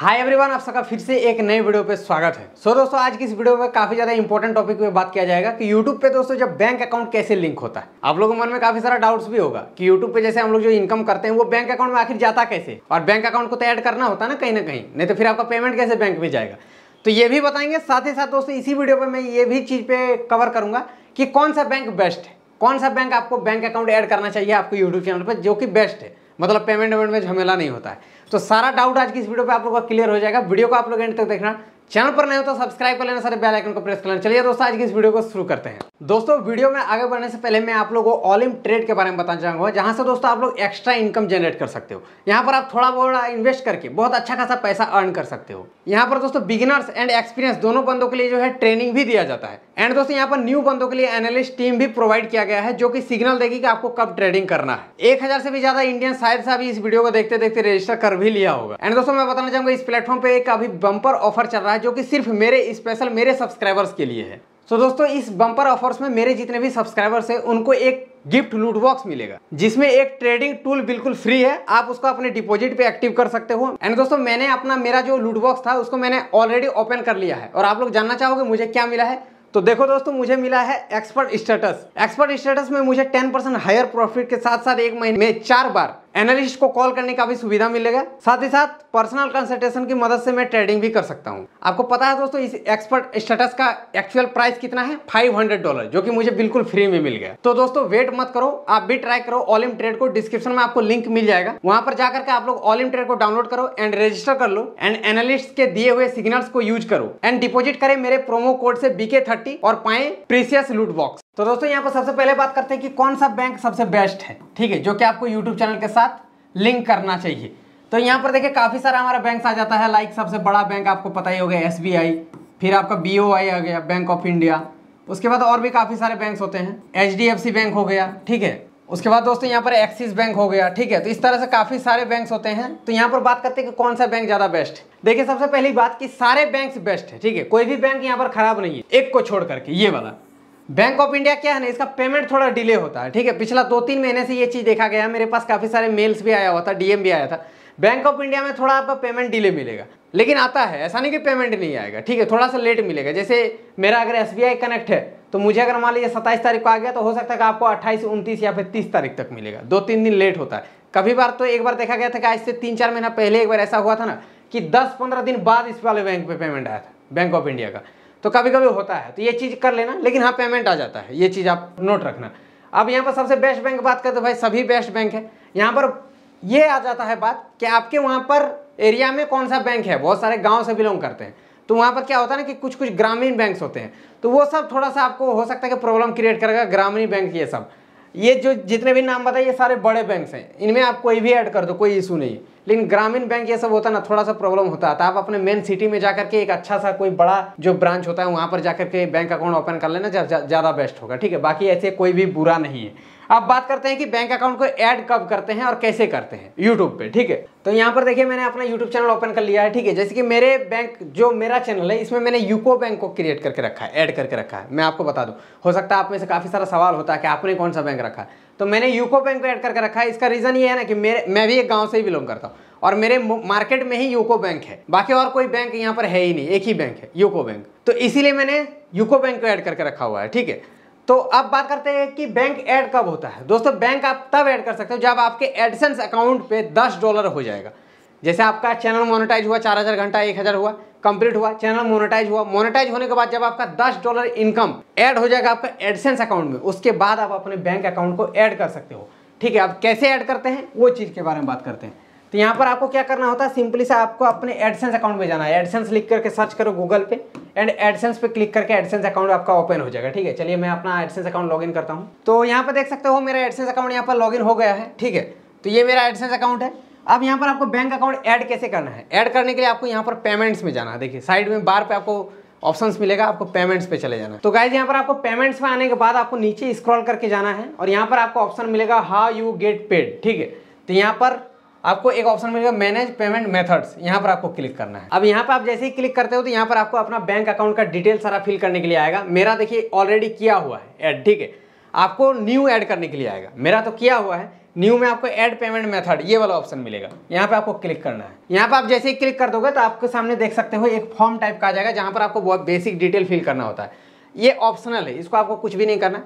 hi everyone आप सबका फिर से एक नए वीडियो पे स्वागत है सो so, दोस्तों आज की इस वीडियो में काफी ज्यादा इंपॉर्टेंट टॉपिक पे बात किया जाएगा कि यूट्यूब पे दोस्तों जब बैंक अकाउंट कैसे लिंक होता है आप लोगों के मन में काफी सारा डाउट्स भी होगा कि यूट्यूब पे जैसे हम लोग जो इनकम करते हैं वो बैंक अकाउंट में आखिर जाता कैसे और बैंक अकाउंट को तो ऐड करना होता है ना कहीं ना कहीं नहीं तो फिर आपका पेमेंट कैसे बैंक में जाएगा तो ये भी बताएंगे साथ ही साथ दोस्तों इसी वीडियो पर मैं ये भी चीज पे कवर करूंगा कि कौन सा बैंक बेस्ट है कौन सा बैंक आपको बैंक अकाउंट ऐड करना चाहिए आपको यूट्यूब चैनल पर जो कि बेस्ट है मतलब पेमेंट वेमेंट में झमेला नहीं होता है तो सारा डाउट आज की इस वीडियो पे आप लोगों का क्लियर हो जाएगा वीडियो को आप लोग एंड तक देखना चैनल पर नहीं हो तो सब्सक्राइब कर लेना सारे बेल आइकन को प्रेस कर लेना चलिए दोस्तों आज की इस वीडियो को शुरू करते हैं दोस्तों वीडियो में आगे बढ़ने से पहले मैं आप लोगों को ऑलिम ट्रेड के बारे में बताना चाहूंगा जहां से दोस्तों आप लोग एक्स्ट्रा इनकम जनरेट कर सकते हो यहाँ पर आप थोड़ा बहुत इन्वेस्ट करके बहुत अच्छा खासा पैसा अर्न कर सकते हो यहाँ पर दोस्तों बिगिनर्स एंड एक्सपीरियंस दोनों बंदों के लिए जो है ट्रेनिंग भी दिया जाता है एंड दोस्तों यहाँ पर न्यू बंदों के लिए एनालिस्ट टीम भी प्रोवाइड किया गया है जो कि सिग्नल देगी कि आपको कब ट्रेडिंग करना है एक हजार से भी ज्यादा इंडियन शायद से अभी इस वीडियो को देखते देखते रजिस्टर कर भी लिया होगा एंड दोस्तों मैं बताना चाहूंगा इस प्लेटफॉर्म पे एक अभी बंपर ऑफर चल रहा है जो कि सिर्फ मेरे स्पेशल मेरे सब्सक्राइबर्स के लिए है तो so, दोस्तों इस बम्पर ऑफर्स में मेरे जितने भी सब्सक्राइबर्स हैं उनको एक गिफ्ट लूट बॉक्स मिलेगा जिसमें एक ट्रेडिंग टूल बिल्कुल फ्री है आप उसको अपने डिपॉजिट पे एक्टिव कर सकते हो एंड दोस्तों मैंने अपना मेरा जो लूट बॉक्स था उसको मैंने ऑलरेडी ओपन कर लिया है और आप लोग जानना चाहोगे मुझे क्या मिला है तो देखो दोस्तों मुझे मिला है एक्सपर्ट स्टेटस एक्सपर्ट स्टेटस में मुझे 10 परसेंट हायर प्रॉफिट के साथ साथ एक महीने में चार बार एनालिस्ट को कॉल करने का भी सुविधा मिलेगा साथ ही साथ पर्सनल कंसल्टेशन की मदद से मैं ट्रेडिंग भी कर सकता हूँ आपको पता है दोस्तों इस एक्सपर्ट स्टेटस का एक्चुअल प्राइस कितना है 500 डॉलर जो कि मुझे बिल्कुल फ्री में मिल गया तो दोस्तों वेट मत करो आप भी ट्राई करो ऑल इन ट्रेड को डिस्क्रिप्शन में आपको लिंक मिल जाएगा वहां पर जाकर के आप लोग ऑल इन ट्रेड को डाउनलोड करो एंड रजिस्टर कर लो एंड एनालिस्ट के दिए हुए सिग्नल्स को यूज करो एंड डिपोजिट करें मेरे प्रोमो कोड से बीके थर्टी और पाए प्रीसियस लूट बॉक्स तो दोस्तों यहाँ पर सबसे पहले बात करते हैं कि कौन सा बैंक सबसे बेस्ट है ठीक है जो कि आपको यूट्यूब चैनल के साथ लिंक करना चाहिए तो यहाँ पर देखिए काफ़ी सारा हमारा बैंक आ जाता है लाइक सबसे बड़ा बैंक आपको पता ही होगा एस फिर आपका बी आ गया बैंक ऑफ इंडिया उसके बाद और भी काफ़ी सारे बैंक होते हैं एच बैंक हो गया ठीक है उसके बाद दोस्तों यहाँ पर एक्सिस बैंक हो गया ठीक है तो इस तरह से काफ़ी सारे बैंक होते हैं तो यहाँ पर बात करते हैं कि कौन सा बैंक ज़्यादा बेस्ट है देखिए सबसे पहली बात कि सारे बैंक बेस्ट है ठीक है कोई भी बैंक यहाँ पर खराब नहीं है एक को छोड़ करके ये वाला बैंक ऑफ इंडिया क्या है ना इसका पेमेंट थोड़ा डिले होता है ठीक है पिछला दो तीन महीने से ये चीज़ देखा गया है मेरे पास काफ़ी सारे मेल्स भी आया हुआ था डीएम भी आया था बैंक ऑफ इंडिया में थोड़ा आपका पेमेंट डिले मिलेगा लेकिन आता है ऐसा नहीं कि पेमेंट नहीं आएगा ठीक है थोड़ा सा लेट मिलेगा जैसे मेरा अगर एस कनेक्ट है तो मुझे अगर मान लीजिए सत्ताईस तारीख को आ गया तो हो सकता है कि आपको अट्ठाईस उनतीस या फिर तीस तारीख तक मिलेगा दो तीन दिन लेट होता है कभी बार तो एक बार देखा गया था कि आज से तीन चार महीना पहले एक बार ऐसा हुआ था ना कि दस पंद्रह दिन बाद इस वाले बैंक में पेमेंट आया था बैंक ऑफ इंडिया का तो कभी कभी होता है तो ये चीज़ कर लेना लेकिन हाँ पेमेंट आ जाता है ये चीज़ आप नोट रखना अब यहाँ पर सबसे बेस्ट बैंक बात करते भाई सभी बेस्ट बैंक है यहाँ पर ये आ जाता है बात कि आपके वहाँ पर एरिया में कौन सा बैंक है बहुत सारे गाँव से बिलोंग करते हैं तो वहाँ पर क्या होता है ना कि कुछ कुछ ग्रामीण बैंक्स होते हैं तो वो सब थोड़ा सा आपको हो सकता है कि प्रॉब्लम क्रिएट करेगा ग्रामीण बैंक ये सब ये जो जितने भी नाम बताए ये सारे बड़े बैंक्स हैं इनमें आप कोई भी ऐड कर दो कोई इशू नहीं है लेकिन ग्रामीण बैंक ये सब होता ना थोड़ा सा प्रॉब्लम होता था तो आप अपने मेन सिटी में जाकर के एक अच्छा सा कोई बड़ा जो ब्रांच होता है वहाँ पर जाकर के बैंक अकाउंट ओपन कर लेना ज़्यादा बेस्ट होगा ठीक है बाकी ऐसे कोई भी बुरा नहीं है अब बात करते हैं कि बैंक अकाउंट को ऐड कब करते हैं और कैसे करते हैं यूट्यूब पे ठीक है तो यहाँ पर देखिए मैंने अपना यूट्यूब चैनल ओपन कर लिया है ठीक है जैसे कि मेरे बैंक जो मेरा चैनल है इसमें मैंने यूको बैंक को क्रिएट करके रखा है ऐड करके रखा है मैं आपको बता दूँ हो सकता है आप में से काफ़ी सारा सवाल होता है कि आपने कौन सा बैंक रखा है तो मैंने यूको बैंक को ऐड करके रखा है इसका रीज़न ये है ना कि मेरे मैं भी एक गाँव से ही बिलोंग करता हूँ और मेरे मार्केट में ही यूको बैंक है बाकी और कोई बैंक यहाँ पर है ही नहीं एक ही बैंक है यूको बैंक तो इसीलिए मैंने यूको बैंक को ऐड करके रखा हुआ है ठीक है तो अब बात करते हैं कि बैंक ऐड कब होता है दोस्तों बैंक आप तब ऐड कर सकते हो जब आपके एडसेंस अकाउंट पे दस डॉलर हो जाएगा जैसे आपका चैनल मोनेटाइज हुआ चार हज़ार घंटा एक हज़ार हुआ कंप्लीट हुआ चैनल मोनेटाइज हुआ मोनेटाइज होने के बाद जब आपका दस डॉलर इनकम ऐड हो जाएगा आपका एडसेंस अकाउंट में उसके बाद आप अपने बैंक अकाउंट को ऐड कर सकते हो ठीक है आप कैसे ऐड करते हैं वो चीज़ के बारे में बात करते हैं तो यहाँ पर आपको क्या करना होता है सिंपली से आपको अपने एडसेंस अकाउंट में जाना है एडसेंस लिख करके सर्च करो गूगल पे एंड एडसेंस पे क्लिक करके एडसेंस अकाउंट आपका ओपन हो जाएगा ठीक है चलिए मैं अपना एडसेंस अकाउंट लॉगिन करता हूँ तो यहाँ पर देख सकते हो मेरा एडसेंस अकाउंट यहाँ पर लॉगिन हो गया है ठीक है तो ये मेरा एडसेंस अकाउंट है अब यहाँ पर आपको बैंक अकाउंट ऐड कैसे करना है ऐड करने के लिए आपको यहाँ पर पेमेंट्स में जाना है देखिए साइड में बार पे आपको ऑप्शंस मिलेगा आपको पेमेंट्स पे चले जाना है तो गाइज यहाँ पर आपको पेमेंट्स में आने के बाद आपको नीचे स्क्रॉल करके जाना है और यहाँ पर आपको ऑप्शन मिलेगा हाउ यू गेट पेड ठीक है तो यहाँ पर आपको एक ऑप्शन मिलेगा मैनेज पेमेंट मेथड्स यहाँ पर आपको क्लिक करना है अब यहाँ पर आप जैसे ही क्लिक करते हो तो यहाँ पर आपको अपना बैंक अकाउंट का डिटेल सारा फिल करने के लिए आएगा मेरा देखिए ऑलरेडी किया हुआ है ऐड ठीक है आपको न्यू ऐड करने के लिए आएगा मेरा तो किया हुआ है न्यू में आपको एड पेमेंट मेथड ये वाला ऑप्शन मिलेगा यहाँ पे आपको क्लिक करना है यहाँ पे आप जैसे ही क्लिक कर दोगे तो आपके सामने देख सकते हो एक फॉर्म टाइप का आ जाएगा जहाँ पर आपको बहुत बेसिक डिटेल फिल करना होता है ये ऑप्शनल है इसको आपको कुछ भी नहीं करना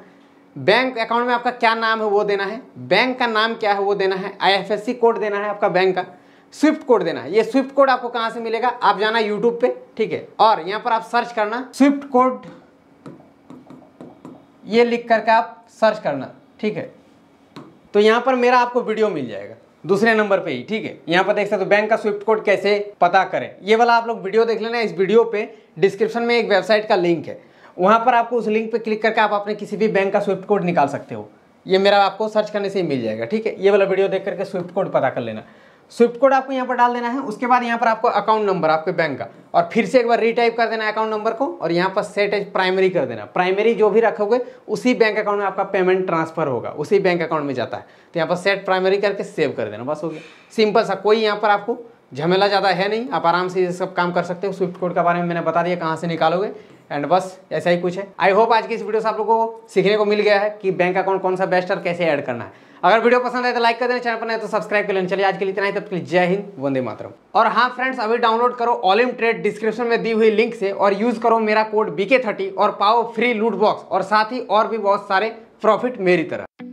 बैंक अकाउंट में आपका क्या नाम है वो देना है बैंक का नाम क्या है वो देना है आई कोड देना है आपका बैंक का स्विफ्ट कोड देना है ये स्विफ्ट कोड आपको कहाँ से मिलेगा आप जाना यूट्यूब पे ठीक है और यहाँ पर आप सर्च करना स्विफ्ट कोड ये लिख करके आप सर्च करना ठीक है तो यहाँ पर मेरा आपको वीडियो मिल जाएगा दूसरे नंबर पे ही ठीक है यहाँ पर देख सकते हो तो बैंक का स्विफ्ट कोड कैसे पता करें ये वाला आप लोग वीडियो देख लेना इस वीडियो पे डिस्क्रिप्शन में एक वेबसाइट का लिंक है वहाँ पर आपको उस लिंक पे क्लिक करके आप अपने किसी भी बैंक का स्विफ्ट कोड निकाल सकते हो ये मेरा आपको सर्च करने से ही मिल जाएगा ठीक है ये वाला वीडियो देख करके स्विफ्ट कोड पता कर लेना स्विफ्ट कोड आपको यहाँ पर डाल देना है उसके बाद यहाँ पर आपको अकाउंट नंबर आपके बैंक का और फिर से एक बार रीटाइप कर देना अकाउंट नंबर को और यहाँ पर सेट एज प्राइमरी कर देना प्राइमरी जो भी रखोगे उसी बैंक अकाउंट में आपका पेमेंट ट्रांसफर होगा उसी बैंक अकाउंट में जाता है तो यहाँ पर सेट प्राइमरी करके सेव कर देना बस हो गया सिंपल सा कोई यहाँ पर आपको झमेला ज़्यादा है नहीं आप आराम से ये सब काम कर सकते हो स्विफ्ट कोड के बारे में मैंने बता दिया कहाँ से निकालोगे एंड बस ऐसा ही कुछ है आई होप आज की इस वीडियो से आप लोगों को सीखने को मिल गया है कि बैंक अकाउंट कौन सा बेस्ट और कैसे ऐड करना है अगर वीडियो पसंद आए तो लाइक कर देना चैनल पर नहीं तो सब्सक्राइब कर लेना चलिए आज के लिए इतना ही तब के लिए जय हिंद वंदे मातरम और हाँ फ्रेंड्स अभी डाउनलोड करो ऑलिम ट्रेड डिस्क्रिप्शन में दी हुई लिंक से और यूज़ करो मेरा कोड बीके थर्टी और पाओ फ्री लूट बॉक्स और साथ ही और भी बहुत सारे प्रॉफिट मेरी तरह